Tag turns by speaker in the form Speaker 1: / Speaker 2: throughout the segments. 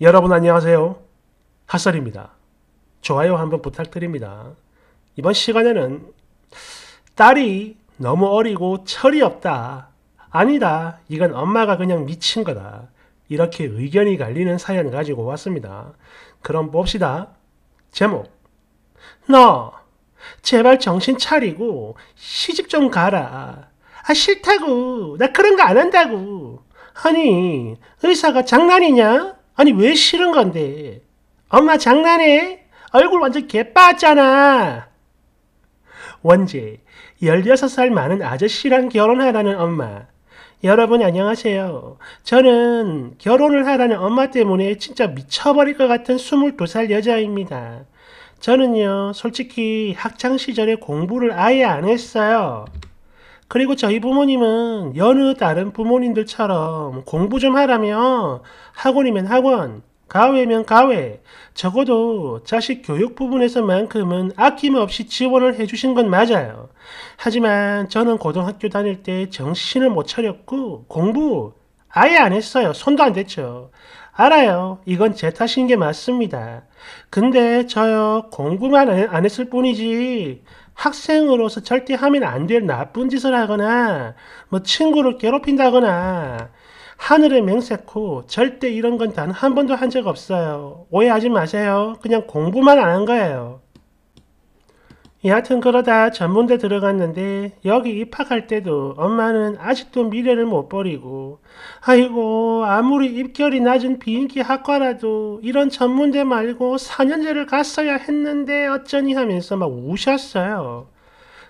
Speaker 1: 여러분 안녕하세요. 핫설입니다. 좋아요 한번 부탁드립니다. 이번 시간에는 딸이 너무 어리고 철이 없다. 아니다. 이건 엄마가 그냥 미친 거다. 이렇게 의견이 갈리는 사연 가지고 왔습니다. 그럼 봅시다. 제목. 너, 제발 정신 차리고 시집 좀 가라. 아, 싫다고. 나 그런 거 안 한다고. 아니, 의사가 장난이냐? 아니 왜 싫은 건데? 엄마 장난해? 얼굴 완전 개빠잖아. 졌 원제 16살 많은 아저씨랑 결혼하라는 엄마. 여러분 안녕하세요. 저는 결혼을 하라는 엄마 때문에 진짜 미쳐버릴 것 같은 22살 여자입니다. 저는요, 솔직히 학창시절에 공부를 아예 안 했어요. 그리고 저희 부모님은 여느 다른 부모님들처럼 공부 좀 하라며 학원이면 학원, 가외면 가외, 적어도 자식 교육 부분에서만큼은 아낌없이 지원을 해주신 건 맞아요. 하지만 저는 고등학교 다닐 때 정신을 못 차렸고 공부 아예 안 했어요. 손도 안 댔죠. 알아요. 이건 제 탓인 게 맞습니다. 근데 저요 공부만 안 했을 뿐이지 학생으로서 절대 하면 안 될 나쁜 짓을 하거나 뭐 친구를 괴롭힌다거나 하늘에 맹세코 절대 이런 건 단 한 번도 한 적 없어요. 오해하지 마세요. 그냥 공부만 안 한 거예요. 여하튼 그러다 전문대 들어갔는데 여기 입학할 때도 엄마는 아직도 미래를 못 버리고 아이고 아무리 입결이 낮은 비인기 학과라도 이런 전문대 말고 4년제를 갔어야 했는데 어쩌니 하면서 막 우셨어요.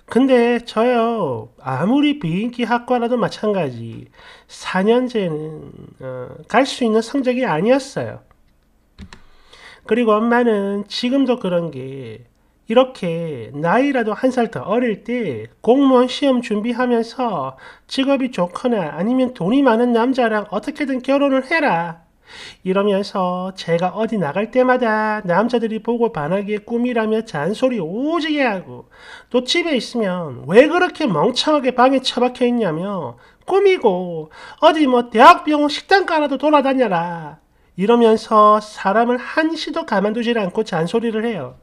Speaker 1: 근데 저요 아무리 비인기 학과라도 마찬가지 4년제는 어, 갈 수 있는 성적이 아니었어요. 그리고 엄마는 지금도 그런 게 이렇게 나이라도 한 살 더 어릴 때 공무원 시험 준비하면서 직업이 좋거나 아니면 돈이 많은 남자랑 어떻게든 결혼을 해라. 이러면서 제가 어디 나갈 때마다 남자들이 보고 반하기에 꿈이라며 잔소리 오지게 하고 또 집에 있으면 왜 그렇게 멍청하게 방에 처박혀 있냐며 꿈이고 어디 뭐 대학병원 식당 가라도 돌아다녀라 이러면서 사람을 한시도 가만두질 않고 잔소리를 해요.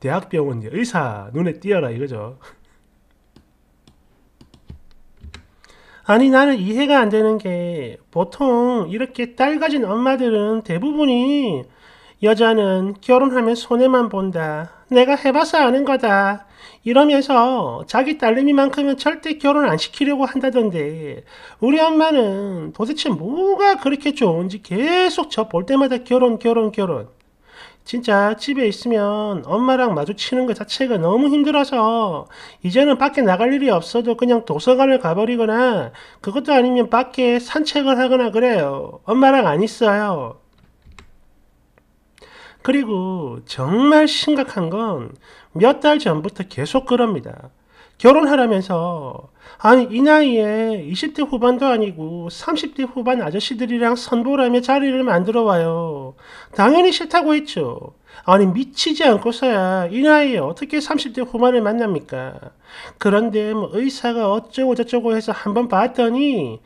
Speaker 1: 대학병원 의사 눈에 띄어라 이거죠. 아니 나는 이해가 안 되는 게 보통 이렇게 딸 가진 엄마들은 대부분이 여자는 결혼하면 손해만 본다. 내가 해봐서 아는 거다. 이러면서 자기 딸내미만큼은 절대 결혼 안 시키려고 한다던데 우리 엄마는 도대체 뭐가 그렇게 좋은지 계속 저 볼 때마다 결혼 결혼 결혼 진짜 집에 있으면 엄마랑 마주치는 것 자체가 너무 힘들어서 이제는 밖에 나갈 일이 없어도 그냥 도서관을 가버리거나 그것도 아니면 밖에 산책을 하거나 그래요. 엄마랑 안 있어요. 그리고 정말 심각한 건 몇 달 전부터 계속 그럽니다. 결혼하라면서 아니 이 나이에 20대 후반도 아니고 30대 후반 아저씨들이랑 선보라며 자리를 만들어 와요. 당연히 싫다고 했죠. 아니 미치지 않고서야 이 나이에 어떻게 30대 후반을 만납니까? 그런데 뭐 의사가 어쩌고 저쩌고 해서 한번 봤더니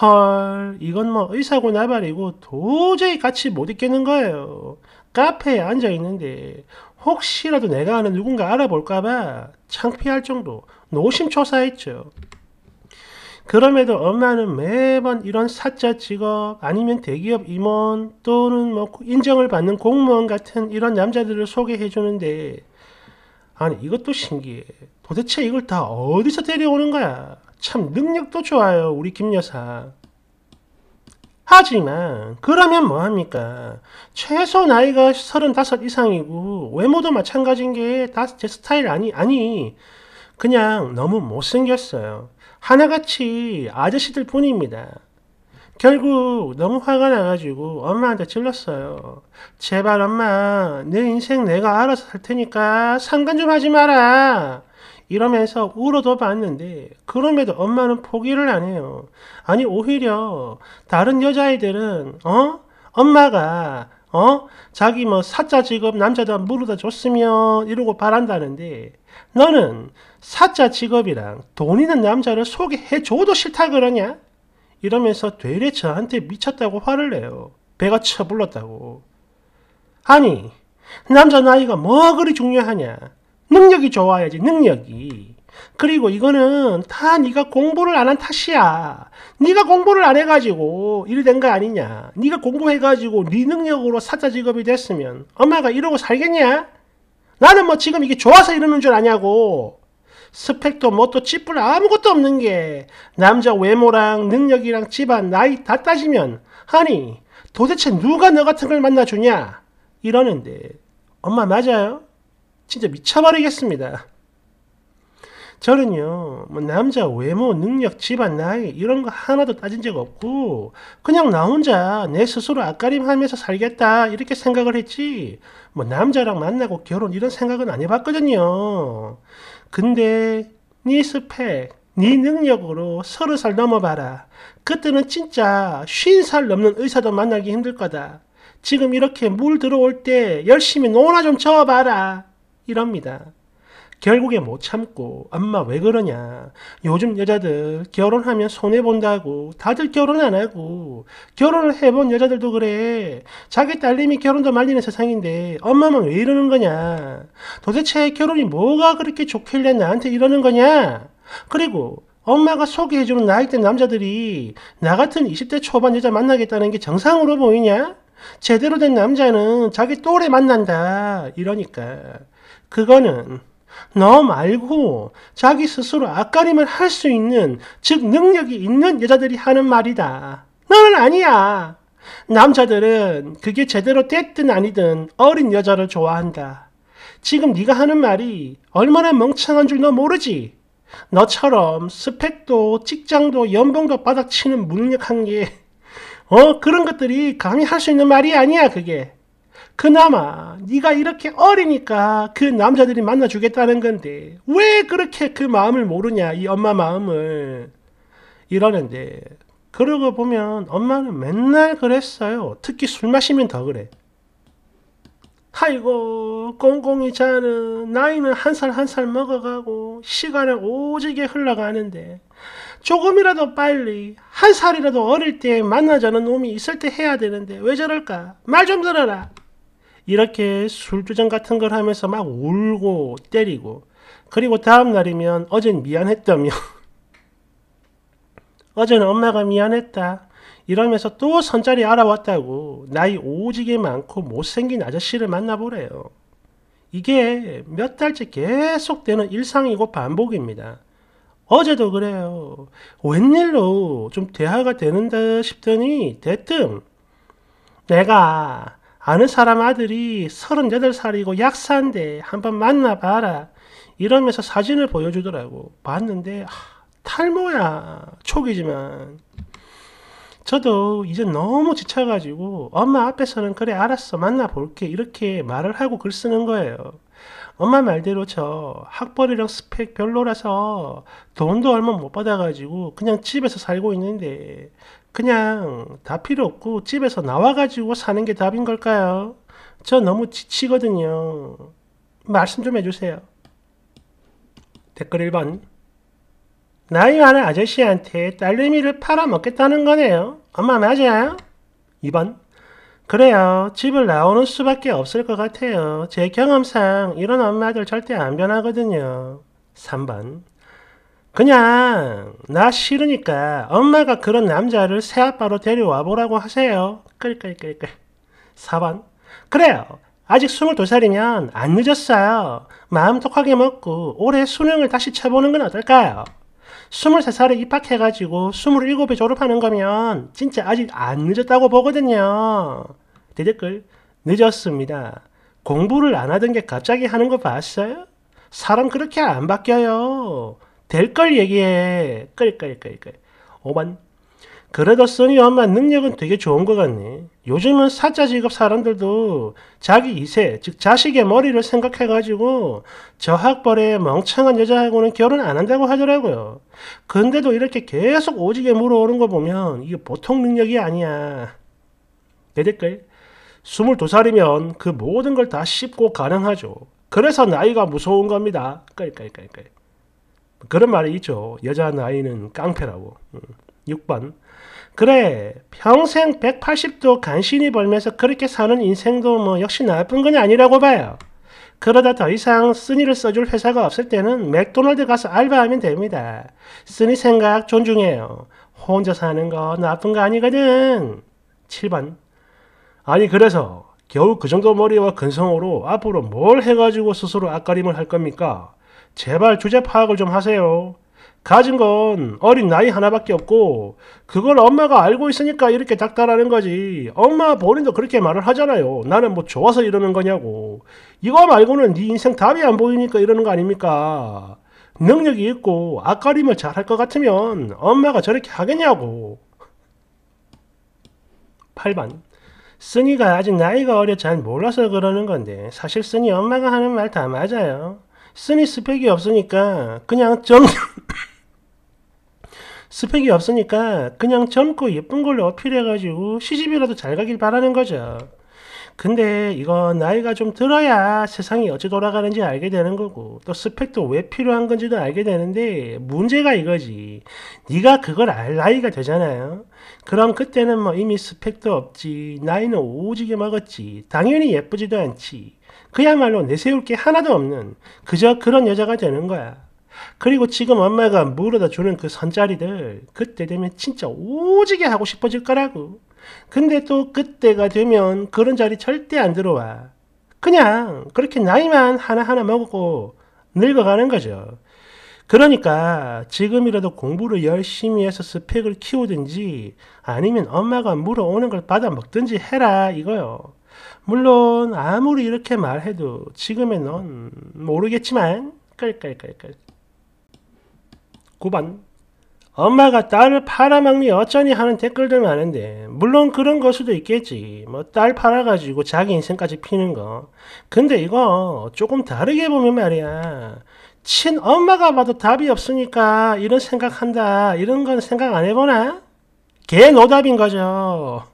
Speaker 1: 헐 이건 뭐 의사고 나발이고 도저히 같이 못 있겠는 거예요. 카페에 앉아 있는데 혹시라도 내가 아는 누군가 알아볼까봐 창피할 정도 노심초사했죠. 그럼에도 엄마는 매번 이런 사자 직업 아니면 대기업 임원 또는 뭐 인정을 받는 공무원 같은 이런 남자들을 소개해 주는데 아니 이것도 신기해. 도대체 이걸 다 어디서 데려오는 거야? 참 능력도 좋아요 우리 김 여사. 하지만 그러면 뭐합니까? 최소 나이가 35 이상이고 외모도 마찬가지인 게 다 제 스타일 아니 아니 그냥 너무 못생겼어요. 하나같이 아저씨들 뿐입니다. 결국 너무 화가 나가지고 엄마한테 질렀어요. 제발 엄마, 내 인생 내가 알아서 살 테니까 상관 좀 하지 마라. 이러면서 울어도 봤는데 그럼에도 엄마는 포기를 안 해요. 아니 오히려 다른 여자애들은 어? 엄마가 어? 자기 뭐 사자 직업 남자도 물어다 줬으면 이러고 바란다는데 너는 사자 직업이랑 돈 있는 남자를 소개해 줘도 싫다 그러냐? 이러면서 되레 저한테 미쳤다고 화를 내요. 배가 쳐불렀다고. 아니 남자 나이가 뭐 그리 중요하냐? 능력이 좋아야지 능력이. 그리고 이거는 다 네가 공부를 안 한 탓이야. 네가 공부를 안 해가지고 이래 된 거 아니냐. 네가 공부해가지고 네 능력으로 사자 직업이 됐으면 엄마가 이러고 살겠냐? 나는 뭐 지금 이게 좋아서 이러는 줄 아냐고. 스펙도 뭣도 찌뿔 아무것도 없는 게 남자 외모랑 능력이랑 집안 나이 다 따지면 아니 도대체 누가 너 같은 걸 만나주냐 이러는데 엄마 맞아요? 진짜 미쳐버리겠습니다. 저는요, 뭐 남자 외모, 능력, 집안, 나이 이런 거 하나도 따진 적 없고 그냥 나 혼자 내 스스로 아까림하면서 살겠다 이렇게 생각을 했지 뭐 남자랑 만나고 결혼 이런 생각은 안 해봤거든요. 근데 네 스펙, 네 능력으로 서른 살 넘어봐라. 그때는 진짜 쉰 살 넘는 의사도 만나기 힘들 거다. 지금 이렇게 물 들어올 때 열심히 노나 좀 저어봐라. 이럽니다. 결국에 못 참고 엄마 왜 그러냐 요즘 여자들 결혼하면 손해본다고 다들 결혼 안 하고 결혼을 해본 여자들도 그래 자기 딸님이 결혼도 말리는 세상인데 엄마만 왜 이러는 거냐 도대체 결혼이 뭐가 그렇게 좋길래 나한테 이러는 거냐 그리고 엄마가 소개해주는 나이대 남자들이 나 같은 20대 초반 여자 만나겠다는 게 정상으로 보이냐? 제대로 된 남자는 자기 또래 만난다. 이러니까. 그거는 너 말고 자기 스스로 앞가림을 할 수 있는 즉 능력이 있는 여자들이 하는 말이다. 너는 아니야. 남자들은 그게 제대로 됐든 아니든 어린 여자를 좋아한다. 지금 네가 하는 말이 얼마나 멍청한 줄 너 모르지? 너처럼 스펙도 직장도 연봉도 바닥치는 무능력한 게어 그런 것들이 감히 할 수 있는 말이 아니야 그게. 그나마 네가 이렇게 어리니까 그 남자들이 만나주겠다는 건데 왜 그렇게 그 마음을 모르냐 이 엄마 마음을 이러는데 그러고 보면 엄마는 맨날 그랬어요. 특히 술 마시면 더 그래. 아이고 꽁꽁이 자는 나이는 한 살 한 살 먹어가고 시간은 오지게 흘러가는데 조금이라도 빨리 한 살이라도 어릴 때 만나자는 놈이 있을 때 해야 되는데 왜 저럴까? 말 좀 들어라. 이렇게 술주정 같은 걸 하면서 막 울고 때리고 그리고 다음 날이면 어젠 미안했다며 어제는 엄마가 미안했다 이러면서 또 선자리 알아왔다고 나이 오지게 많고 못생긴 아저씨를 만나보래요. 이게 몇 달째 계속되는 일상이고 반복입니다. 어제도 그래요. 웬일로 좀 대화가 되는 듯 싶더니 대뜸 내가 아는 사람 아들이 38살이고 약사인데 한번 만나봐라. 이러면서 사진을 보여주더라고. 봤는데, 아, 탈모야. 초기지만. 저도 이제 너무 지쳐가지고 엄마 앞에서는 그래 알았어 만나볼게 이렇게 말을 하고 글 쓰는 거예요. 엄마 말대로 저 학벌이랑 스펙 별로라서 돈도 얼마 못 받아가지고 그냥 집에서 살고 있는데 그냥 다 필요 없고 집에서 나와가지고 사는 게 답인 걸까요? 저 너무 지치거든요. 말씀 좀 해주세요. 댓글 1번 나이 많은 아저씨한테 딸내미를 팔아먹겠다는 거네요. 엄마 맞아요? 2번 그래요. 집을 나오는 수밖에 없을 것 같아요. 제 경험상 이런 엄마들 절대 안 변하거든요. 3번 그냥 나 싫으니까 엄마가 그런 남자를 새아빠로 데려와 보라고 하세요. 끌끌끌끌. 4번. 그래요. 아직 22살이면 안 늦었어요. 마음 독하게 먹고 올해 수능을 다시 쳐보는 건 어떨까요? 23살에 입학해가지고 27에 졸업하는 거면 진짜 아직 안 늦었다고 보거든요. 대댓글 늦었습니다. 공부를 안 하던 게 갑자기 하는 거 봤어요? 사람 그렇게 안 바뀌어요. 될걸 얘기해. 끌끌끌끌. 5번. 그러더으니 엄마 능력은 되게 좋은 것 같네. 요즘은 사자 직업 사람들도 자기 이세, 즉 자식의 머리를 생각해가지고 저학벌에 멍청한 여자하고는 결혼 안 한다고 하더라고요. 근데도 이렇게 계속 오지게 물어오는 거 보면 이게 보통 능력이 아니야. 내 댓글. 22살이면 그 모든 걸 다 쉽고 가능하죠. 그래서 나이가 무서운 겁니다. 끌끌끌끌. 그런 말이 있죠. 여자 나이는 깡패라고. 6번. 음, 그래, 평생 180도 간신히 벌면서 그렇게 사는 인생도 뭐 역시 나쁜 건 아니라고 봐요. 그러다 더 이상 쓰니를 써줄 회사가 없을 때는 맥도날드 가서 알바하면 됩니다. 쓰니 생각 존중해요. 혼자 사는 거 나쁜 거 아니거든. 7번. 아니, 그래서 겨우 그 정도 머리와 근성으로 앞으로 뭘 해가지고 스스로 앞가림을 할 겁니까? 제발 주제 파악을 좀 하세요. 가진 건 어린 나이 하나밖에 없고 그걸 엄마가 알고 있으니까 이렇게 작달하는 거지 엄마 본인도 그렇게 말을 하잖아요 나는 뭐 좋아서 이러는 거냐고 이거 말고는 네 인생 답이 안 보이니까 이러는 거 아닙니까 능력이 있고 앞가림을 잘 할 것 같으면 엄마가 저렇게 하겠냐고 8반 쓴이가 아직 나이가 어려 잘 몰라서 그러는 건데 사실 쓴이 엄마가 하는 말 다 맞아요 쓰니 스펙이 없으니까 그냥 점 스펙이 없으니까 그냥 젊고 예쁜 걸로 어필해가지고 시집이라도 잘 가길 바라는 거죠. 근데 이건 나이가 좀 들어야 세상이 어찌 돌아가는지 알게 되는 거고 또 스펙도 왜 필요한 건지도 알게 되는데 문제가 이거지. 네가 그걸 알 나이가 되잖아요. 그럼 그때는 뭐 이미 스펙도 없지 나이는 오지게 먹었지 당연히 예쁘지도 않지 그야말로 내세울 게 하나도 없는 그저 그런 여자가 되는 거야. 그리고 지금 엄마가 물어다 주는 그 선자리들 그때 되면 진짜 오지게 하고 싶어질 거라고. 근데 또 그때가 되면 그런 자리 절대 안 들어와. 그냥 그렇게 나이만 하나하나 먹고 늙어가는 거죠. 그러니까 지금이라도 공부를 열심히 해서 스펙을 키우든지 아니면 엄마가 물어오는 걸 받아 먹든지 해라 이거요. 물론 아무리 이렇게 말해도 지금의 넌 모르겠지만 깔깔깔깔 9번 엄마가 딸을 팔아먹니 어쩌니 하는 댓글들 많은데 물론 그런 걸 수도 있겠지 뭐 딸 팔아가지고 자기 인생까지 피는 거 근데 이거 조금 다르게 보면 말이야 친엄마가 봐도 답이 없으니까 이런 생각한다. 이런 건 생각 안 해보나? 개 노답인 거죠.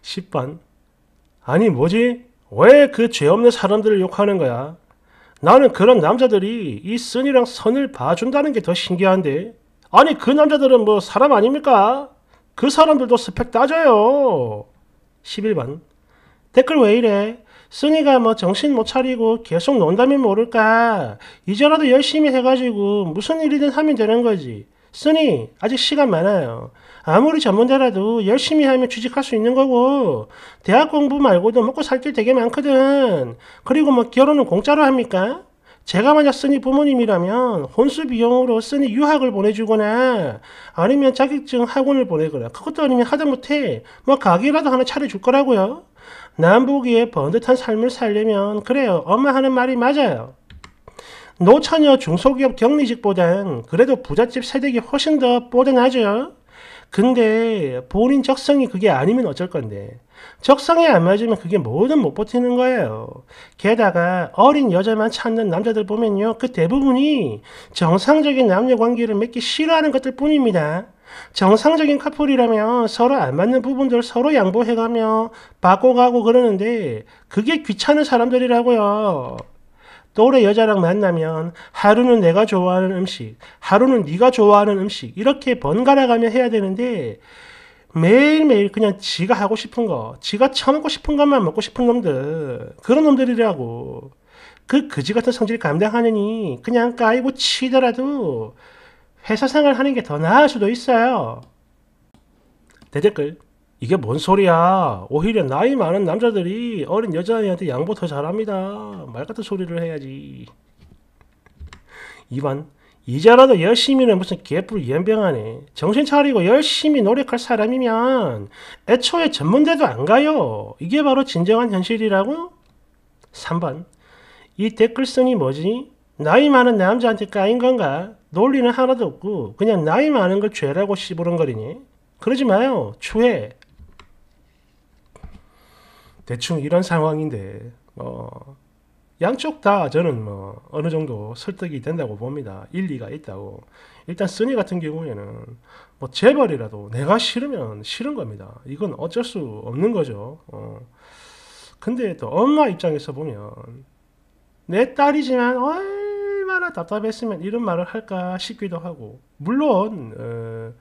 Speaker 1: 10번. 아니, 뭐지? 왜 그 죄 없는 사람들을 욕하는 거야? 나는 그런 남자들이 이 쓴이랑 선을 봐준다는 게 더 신기한데. 아니, 그 남자들은 뭐 사람 아닙니까? 그 사람들도 스펙 따져요. 11번. 댓글 왜 이래? 쓰니가 뭐 정신 못 차리고 계속 논다면 모를까 이제라도 열심히 해가지고 무슨 일이든 하면 되는 거지 쓰니 아직 시간 많아요 아무리 전문대라도 열심히 하면 취직할 수 있는 거고 대학 공부 말고도 먹고 살게 되게 많거든 그리고 뭐 결혼은 공짜로 합니까? 제가 만약 쓰니 부모님이라면 혼수 비용으로 쓰니 유학을 보내주거나 아니면 자격증 학원을 보내거나 그것도 아니면 하다못해 뭐 가게라도 하나 차려줄 거라고요. 남북이의 번듯한 삶을 살려면 그래요. 엄마 하는 말이 맞아요. 노처녀 중소기업 격리직보단 그래도 부잣집 세대기 훨씬 더 뽀대나죠. 근데 본인 적성이 그게 아니면 어쩔 건데 적성에 안 맞으면 그게 뭐든 못 버티는 거예요. 게다가 어린 여자만 찾는 남자들 보면요. 그 대부분이 정상적인 남녀 관계를 맺기 싫어하는 것들 뿐입니다. 정상적인 커플이라면 서로 안 맞는 부분들 서로 양보해가며 바꿔가고 그러는데 그게 귀찮은 사람들이라고요. 또래 여자랑 만나면 하루는 내가 좋아하는 음식, 하루는 네가 좋아하는 음식 이렇게 번갈아가며 해야 되는데 매일매일 그냥 지가 하고 싶은 거, 지가 처먹고 싶은 것만 먹고 싶은 놈들 그런 놈들이라고 그 그지 같은 성질 감당하느니 그냥 까이고 치더라도 회사 생활 하는 게 더 나을 수도 있어요. 대댓글 이게 뭔 소리야 오히려 나이 많은 남자들이 어린 여자아한테 양보 더 잘합니다 말 같은 소리를 해야지 2반 이자라도 열심히는 무슨 개뿔 연병하네 정신 차리고 열심히 노력할 사람이면 애초에 전문대도 안 가요 이게 바로 진정한 현실이라고 3번 이 댓글 쓰니 뭐지 나이 많은 남자한테 까인 건가 논리는 하나도 없고 그냥 나이 많은 걸 죄라고 씨부렁거리니 그러지 마요. 추해. 대충 이런 상황인데 어, 양쪽 다 저는 뭐 어느 정도 설득이 된다고 봅니다. 일리가 있다고. 일단 쓰니 같은 경우에는 뭐 재벌이라도 내가 싫으면 싫은 겁니다. 이건 어쩔 수 없는 거죠. 어. 근데 또 엄마 입장에서 보면 내 딸이지만 어이, 얼마나 답답했으면 이런 말을 할까 싶기도 하고 물론 어,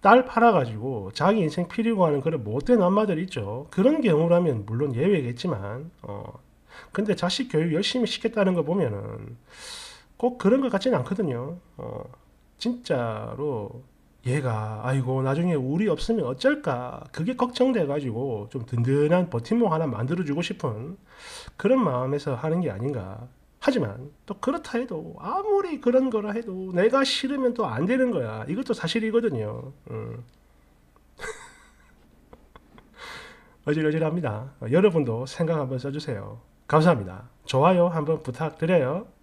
Speaker 1: 딸 팔아가지고 자기 인생 피리고 하는 그런 못된 엄마들 있죠. 그런 경우라면 물론 예외겠지만 어, 근데 자식 교육 열심히 시켰다는 거 보면은 꼭 그런 것 같지는 않거든요. 어, 진짜로 얘가 아이고 나중에 우리 없으면 어쩔까 그게 걱정돼 가지고 좀 든든한 버팀목 하나 만들어 주고 싶은 그런 마음에서 하는 게 아닌가 하지만 또 그렇다 해도 아무리 그런 거라 해도 내가 싫으면 또 안 되는 거야. 이것도 사실이거든요. 음. 어질어질합니다. 여러분도 생각 한번 써주세요. 감사합니다. 좋아요 한번 부탁드려요.